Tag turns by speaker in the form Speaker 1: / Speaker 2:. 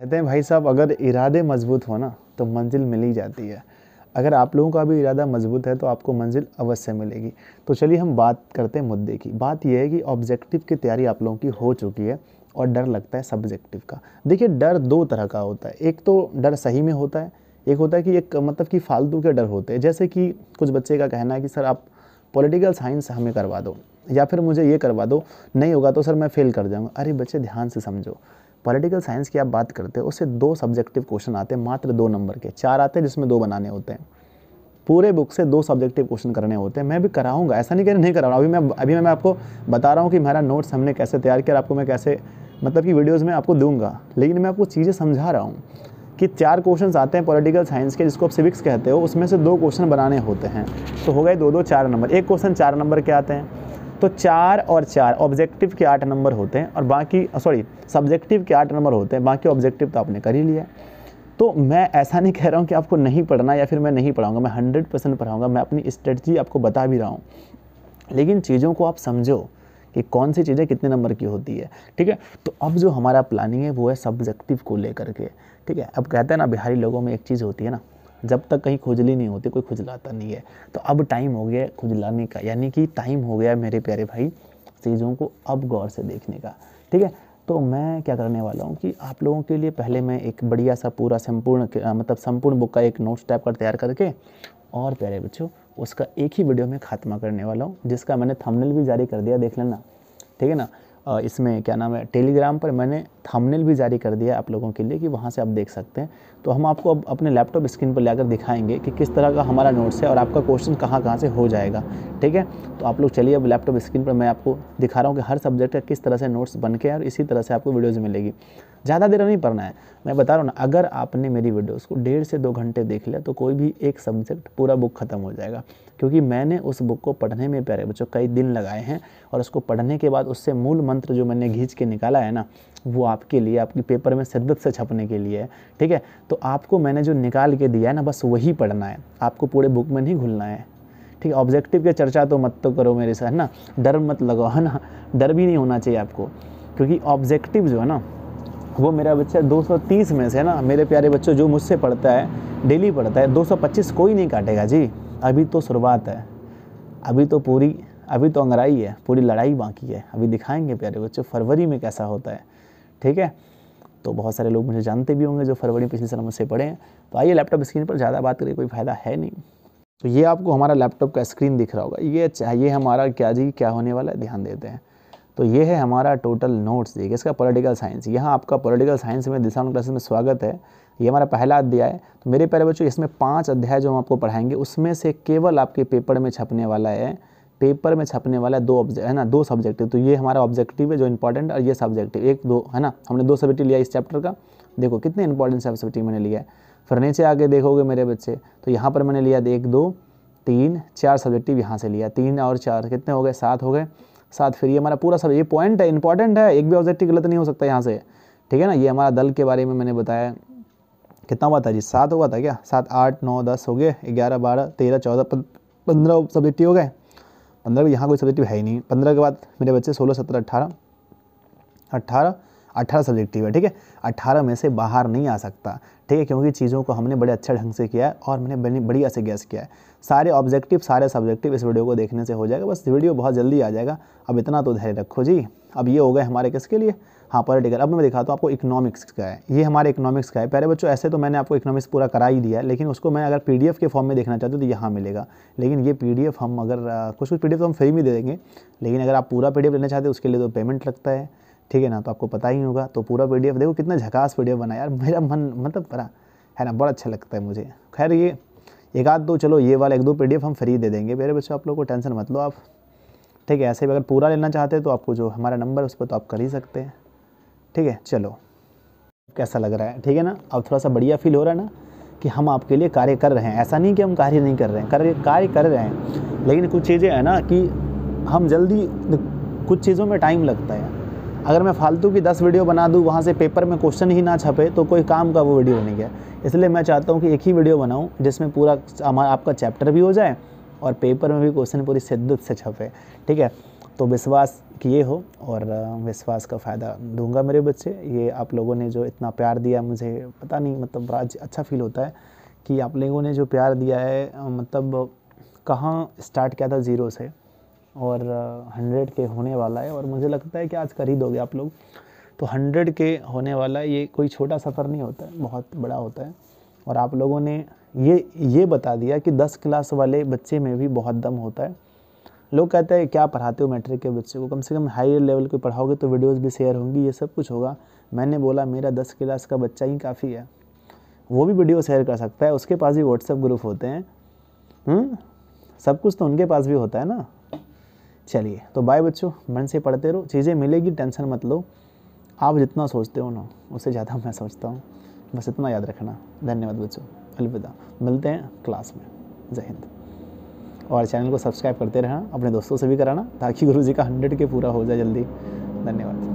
Speaker 1: कहते हैं भाई साहब अगर इरादे मजबूत हो ना तो मंजिल मिल ही जाती है अगर आप लोगों का भी इरादा मजबूत है तो आपको मंजिल अवश्य मिलेगी तो चलिए हम बात करते हैं मुद्दे की बात यह है कि ऑब्जेक्टिव की तैयारी आप लोगों की हो चुकी है और डर लगता है सब्जेक्टिव का देखिए डर दो तरह का होता है एक तो डर सही में होता है एक होता है कि एक मतलब कि फालतू के डर होते हैं जैसे कि कुछ बच्चे का कहना है कि सर आप पॉलिटिकल साइंस हमें करवा दो या फिर मुझे ये करवा दो नहीं होगा तो सर मैं फेल कर जाऊँगा अरे बच्चे ध्यान से समझो पॉलिटिकल साइंस की आप बात करते हो उससे दो सब्जेक्टिव क्वेश्चन आते हैं मात्र दो नंबर के चार आते हैं जिसमें दो बनाने होते हैं पूरे बुक से दो सब्जेक्टिव क्वेश्चन करने होते हैं मैं भी कराऊंगा ऐसा नहीं कह नहीं करा रहा अभी मैं अभी मैं आपको बता रहा हूँ कि मेरा नोट्स हमने कैसे तैयार किया आपको मैं कैसे मतलब कि वीडियोज़ में आपको दूंगा लेकिन मैं आपको चीज़ें समझा रहा हूँ कि चार क्वेश्चन आते हैं पॉलिटिकल साइंस के जिसको आप सिविक्स कहते हो उसमें से दो क्वेश्चन बनाने होते हैं तो हो गए दो दो चार नंबर एक क्वेश्चन चार नंबर के आते हैं तो चार और चार ऑब्जेक्टिव के आठ नंबर होते हैं और बाकी सॉरी सब्जेक्टिव के आठ नंबर होते हैं बाकी ऑब्जेक्टिव तो आपने कर ही लिया तो मैं ऐसा नहीं कह रहा हूँ कि आपको नहीं पढ़ना या फिर मैं नहीं पढ़ाऊँगा मैं हंड्रेड परसेंट पढ़ाऊँगा मैं अपनी स्ट्रेटजी आपको बता भी रहा हूँ लेकिन चीज़ों को आप समझो कि कौन सी चीज़ें कितने नंबर की होती है ठीक है तो अब जो हमारा प्लानिंग है वो है सब्जेक्टिव को लेकर के ठीक है अब कहते हैं ना बिहारी लोगों में एक चीज़ होती है ना जब तक कहीं खुजली नहीं होती कोई खुजलाता नहीं है तो अब टाइम हो गया खुजलाने का यानी कि टाइम हो गया मेरे प्यारे भाई चीज़ों को अब गौर से देखने का ठीक है तो मैं क्या करने वाला हूँ कि आप लोगों के लिए पहले मैं एक बढ़िया सा पूरा संपूर्ण मतलब संपूर्ण बुक का एक नोट्स टाइप कर तैयार करके और प्यारे बच्चों उसका एक ही वीडियो में खात्मा करने वाला हूँ जिसका मैंने थंबनेल भी जारी कर दिया देख लेना ठीक है ना इसमें क्या नाम है टेलीग्राम पर मैंने थंबनेल भी जारी कर दिया आप लोगों के लिए कि वहाँ से आप देख सकते हैं तो हम आपको अब अपने लैपटॉप स्क्रीन पर लेकर दिखाएंगे कि किस तरह का हमारा नोट्स है और आपका क्वेश्चन कहाँ कहाँ से हो जाएगा ठीक है तो आप लोग चलिए अब लैपटॉप स्क्रीन पर मैं आपको दिखा रहा हूँ कि हर सब्जेक्ट का किस तरह से नोट्स बन के और इसी तरह से आपको वीडियोज़ मिलेगी ज़्यादा देर नहीं पढ़ना है मैं बता रहा हूँ ना अगर आपने मेरी वीडियोस को डेढ़ से दो घंटे देख लिया तो कोई भी एक सब्जेक्ट पूरा बुक ख़त्म हो जाएगा क्योंकि मैंने उस बुक को पढ़ने में प्यारे बच्चों कई दिन लगाए हैं और उसको पढ़ने के बाद उससे मूल मंत्र जो मैंने घींच के निकाला है ना वो आपके लिए आपके पेपर में शिद्दत से छपने के लिए है ठीक है तो आपको मैंने जो निकाल के दिया है ना बस वही पढ़ना है आपको पूरे बुक में नहीं घुलना है ठीक है ऑब्जेक्टिव की चर्चा तो मत तो करो मेरे साथ है ना डर मत लगाओ है ना डर भी नहीं होना चाहिए आपको क्योंकि ऑब्जेक्टिव जो है ना वो मेरा बच्चा 230 में से है ना मेरे प्यारे बच्चों जो मुझसे पढ़ता है डेली पढ़ता है 225 कोई नहीं काटेगा जी अभी तो शुरुआत है अभी तो पूरी अभी तो अंगराई है पूरी लड़ाई बाकी है अभी दिखाएंगे प्यारे बच्चों फरवरी में कैसा होता है ठीक है तो बहुत सारे लोग मुझे जानते भी होंगे जो फरवरी पिछले साल मुझसे पढ़े हैं तो आइए लैपटॉप स्क्रीन पर ज़्यादा बात करें कोई फ़ायदा है नहीं तो ये आपको हमारा लैपटॉप का स्क्रीन दिख रहा होगा ये अच्छा ये हमारा क्या जी क्या होने वाला है ध्यान देते हैं तो ये है हमारा टोटल नोट्स देखिए इसका पॉलिटिकल साइंस यहाँ आपका पॉलिटिकल साइंस में दिशा क्लासेस में स्वागत है ये हमारा पहला अध्याय है तो मेरे पहले बच्चों इसमें पांच अध्याय जो हम आपको पढ़ाएंगे उसमें से केवल आपके पेपर में छपने वाला है पेपर में छपने वाला दो ऑब्जेक्ट है ना दो सब्जेक्टिव तो ये हमारा ऑब्जेक्टिव है जो इंपॉर्टेंट और ये सब्जेक्टिव एक दो है ना हमने दो सब्जेक्टिव लिया इस चैप्टर का देखो कितने इंपॉर्टेंट सब्जेक्टिव मैंने लिया है फिर नीचे आगे देखोगे मेरे बच्चे तो यहाँ पर मैंने लिया एक दो तीन चार सब्जेक्टिव यहाँ से लिया तीन और चार कितने हो गए सात हो गए साथ फिर ये हमारा पूरा सब ये पॉइंट है इंपॉर्टेंट है एक भी ऑब्जेक्टिव गलत नहीं हो सकता यहाँ से ठीक है ना ये हमारा दल के बारे में मैंने बताया कितना हुआ था जी सात हुआ था क्या सात आठ नौ दस हो गए ग्यारह बारह तेरह चौदह पंद्रह सब्जेक्टिव हो गए पंद्रह यहाँ कोई सब्जेक्टिव है ही नहीं पंद्रह के बाद मेरे बच्चे सोलह सत्रह अट्ठारह अट्ठारह अठारह सब्जेक्टिव है ठीक है अठारह में से बाहर नहीं आ सकता ठीक है क्योंकि चीज़ों को हमने बड़े अच्छे ढंग से किया है और मैंने बढ़िया से गैस किया है सारे ऑब्जेक्टिव सारे सब्जेक्टिव इस वीडियो को देखने से हो जाएगा बस वीडियो बहुत जल्दी आ जाएगा अब इतना तो धैर्य रखो जी अब ये हो गए हमारे किसके लिए हाँ पॉलिटिकल अब मैं दिखाता हूँ आपको इकोनॉमिक्स का है ये हमारे इकोनॉमिक्स का है पहले बच्चों ऐसे तो मैंने आपको इकोनॉमिक्स पूरा करा ही दिया है लेकिन उसको मैं अगर पीडीएफ के फॉर्म में देखना चाहता हूँ तो यहाँ मिलेगा लेकिन ये पीडीएफ हम अगर कुछ कुछ पीडीएफ तो हम फ्री में दे देंगे लेकिन अगर आप पूरा पीडीएफ लेना चाहते हो उसके लिए तो पेमेंट लगता है ठीक है ना तो आपको पता ही होगा तो पूरा पी देखो कितना झकास पी बना यार मेरा मन मतलब बड़ा है ना बड़ा अच्छा लगता है मुझे खैर ये एक आध दो चलो ये वाला एक दो पी हम फ्री दे देंगे मेरे बच्चों आप लोग को टेंशन मत लो आप ठीक है ऐसे भी अगर पूरा लेना चाहते हैं तो आपको जो हमारा नंबर है उस पर तो आप कर ही सकते हैं ठीक है चलो कैसा लग रहा है ठीक है ना अब थोड़ा सा बढ़िया फील हो रहा है ना कि हम आपके लिए कार्य कर रहे हैं ऐसा नहीं कि हम कार्य नहीं कर रहे हैं कार्य कार्य कर रहे हैं लेकिन कुछ चीज़ें हैं ना कि हम जल्दी कुछ चीज़ों में टाइम लगता है अगर मैं फालतू की दस वीडियो बना दूँ वहाँ से पेपर में क्वेश्चन ही ना छपे तो कोई काम का वो वीडियो नहीं है इसलिए मैं चाहता हूँ कि एक ही वीडियो बनाऊँ जिसमें पूरा हमारा आपका चैप्टर भी हो जाए और पेपर में भी क्वेश्चन पूरी शिद्दत से छपे ठीक है तो विश्वास किए हो और विश्वास का फ़ायदा दूंगा मेरे बच्चे ये आप लोगों ने जो इतना प्यार दिया मुझे पता नहीं मतलब बड़ा अच्छा फील होता है कि आप लोगों ने जो प्यार दिया है मतलब कहाँ स्टार्ट किया था ज़ीरो से और हंड्रेड के होने वाला है और मुझे लगता है कि आज खरीदोगे आप लोग तो हंड्रेड के होने वाला है ये कोई छोटा सफ़र नहीं होता है बहुत बड़ा होता है और आप लोगों ने ये ये बता दिया कि दस क्लास वाले बच्चे में भी बहुत दम होता है लोग कहते हैं क्या पढ़ाते हो मैट्रिक के बच्चे को कम से कम हायर लेवल के पढ़ाओगे तो वीडियोस भी शेयर होंगी ये सब कुछ होगा मैंने बोला मेरा दस क्लास का बच्चा ही काफ़ी है वो भी वीडियो शेयर कर सकता है उसके पास भी व्हाट्सएप ग्रुप होते हैं हुँ? हम्म? सब कुछ तो उनके पास भी होता है ना चलिए तो बाय बच्चों मन से पढ़ते रहो चीज़ें मिलेगी टेंशन मत लो आप जितना सोचते हो ना उससे ज़्यादा मैं सोचता हूँ बस इतना याद रखना धन्यवाद बच्चों अलविदा मिलते हैं क्लास में जय हिंद और चैनल को सब्सक्राइब करते रहना अपने दोस्तों से भी कराना ताकि गुरु जी का हंड्रेड के पूरा हो जाए जल्दी धन्यवाद